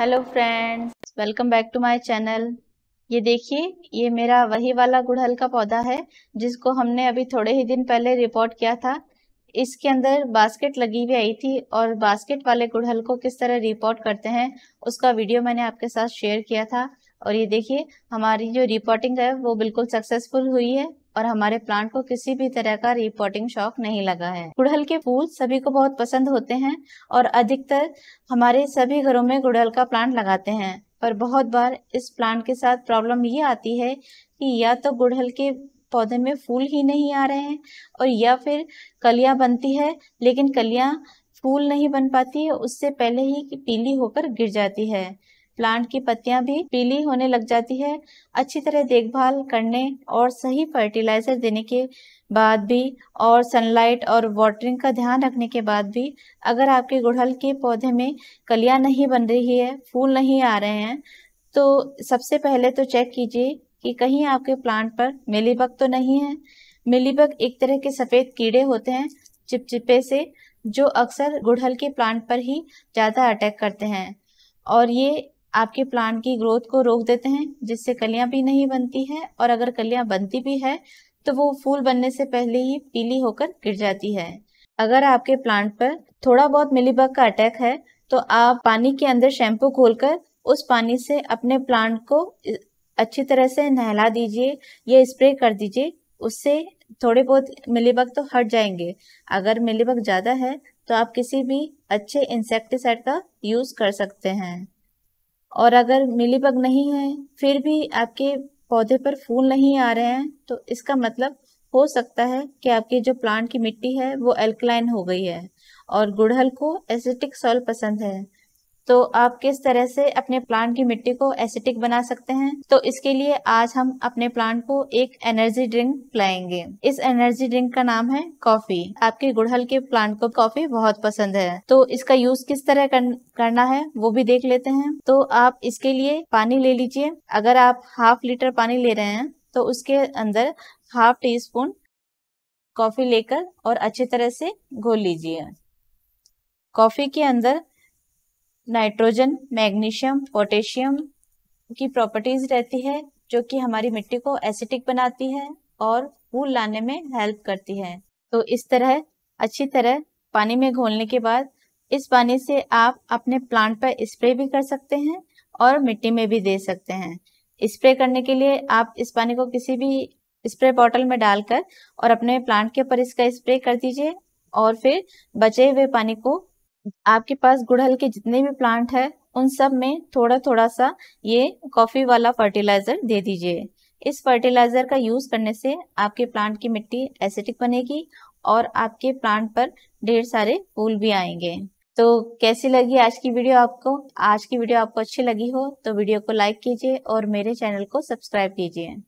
hello friends welcome back to my channel ये देखिए ये मेरा वही वाला गुड़हल का पौधा है जिसको हमने अभी थोड़े ही दिन पहले रिपोर्ट किया था इसके अंदर बास्केट लगी हुई आई थी और बास्केट वाले गुड़हल को किस तरह रिपोर्ट करते हैं उसका वीडियो मैंने आपके साथ शेयर किया था और ये देखिए हमारी जो रिपोर्टिंग है वो बिल्कुल सक्सेसफुल हुई है और हमारे प्लांट को किसी भी तरह का रिपोर्टिंग शॉक नहीं लगा है गुड़हल के फूल सभी को बहुत पसंद होते हैं और अधिकतर हमारे सभी घरों में गुड़हल का प्लांट लगाते हैं पर बहुत बार इस प्लांट के साथ प्रॉब्लम ये आती है कि या तो गुड़हल के पौधे में फूल ही नहीं आ रहे हैं और या फिर कलिया बनती है लेकिन कलिया फूल नहीं बन पाती है उससे पहले ही पीली होकर गिर जाती है प्लांट की पत्तियां भी पीली होने लग जाती है अच्छी तरह देखभाल करने और सही फर्टिलाइजर देने के बाद भी और सनलाइट और वाटरिंग का ध्यान रखने के बाद भी अगर आपके गुड़हल के पौधे में कलियां नहीं बन रही है फूल नहीं आ रहे हैं तो सबसे पहले तो चेक कीजिए कि कहीं आपके प्लांट पर मिलीबग तो नहीं है मिलीबग एक तरह के सफ़ेद कीड़े होते हैं चिपचिपे से जो अक्सर गुड़हल के प्लांट पर ही ज़्यादा अटैक करते हैं और ये आपके प्लांट की ग्रोथ को रोक देते हैं जिससे कलियां भी नहीं बनती है और अगर कलियां बनती भी है तो वो फूल बनने से पहले ही पीली होकर गिर जाती है अगर आपके प्लांट पर थोड़ा बहुत मिलीबग का अटैक है तो आप पानी के अंदर शैम्पू घोलकर उस पानी से अपने प्लांट को अच्छी तरह से नहला दीजिए या स्प्रे कर दीजिए उससे थोड़े बहुत मिलीबग तो हट जाएंगे अगर मिलीबग ज़्यादा है तो आप किसी भी अच्छे इंसेक्टिसाइड का यूज़ कर सकते हैं और अगर मिलीबग नहीं है फिर भी आपके पौधे पर फूल नहीं आ रहे हैं तो इसका मतलब हो सकता है कि आपकी जो प्लांट की मिट्टी है वो एल्कलाइन हो गई है और गुड़हल को एसिटिक सॉल पसंद है तो आप किस तरह से अपने प्लांट की मिट्टी को एसिटिक बना सकते हैं तो इसके लिए आज हम अपने प्लांट को एक एनर्जी ड्रिंक पिलाएंगे इस एनर्जी ड्रिंक का नाम है कॉफी आपके गुड़हल के प्लांट को कॉफी बहुत पसंद है तो इसका यूज किस तरह करना है वो भी देख लेते हैं तो आप इसके लिए पानी ले लीजिए अगर आप हाफ लीटर पानी ले रहे हैं तो उसके अंदर हाफ टी स्पून कॉफी लेकर और अच्छी तरह से घोल लीजिए कॉफी के अंदर नाइट्रोजन मैग्नीशियम पोटेशियम की प्रॉपर्टीज रहती है जो कि हमारी मिट्टी को एसिटिक बनाती है और फूल लाने में हेल्प करती है तो इस तरह अच्छी तरह पानी में घोलने के बाद इस पानी से आप अपने प्लांट पर स्प्रे भी कर सकते हैं और मिट्टी में भी दे सकते हैं स्प्रे करने के लिए आप इस पानी को किसी भी स्प्रे बॉटल में डालकर और अपने प्लांट के ऊपर इसका स्प्रे कर दीजिए और फिर बचे हुए पानी को आपके पास गुड़हल के जितने भी प्लांट है उन सब में थोड़ा थोड़ा सा ये कॉफी वाला फर्टिलाइजर दे दीजिए इस फर्टिलाइजर का यूज करने से आपके प्लांट की मिट्टी एसिडिक बनेगी और आपके प्लांट पर ढेर सारे फूल भी आएंगे तो कैसी लगी आज की वीडियो आपको आज की वीडियो आपको अच्छी लगी हो तो वीडियो को लाइक कीजिए और मेरे चैनल को सब्सक्राइब कीजिए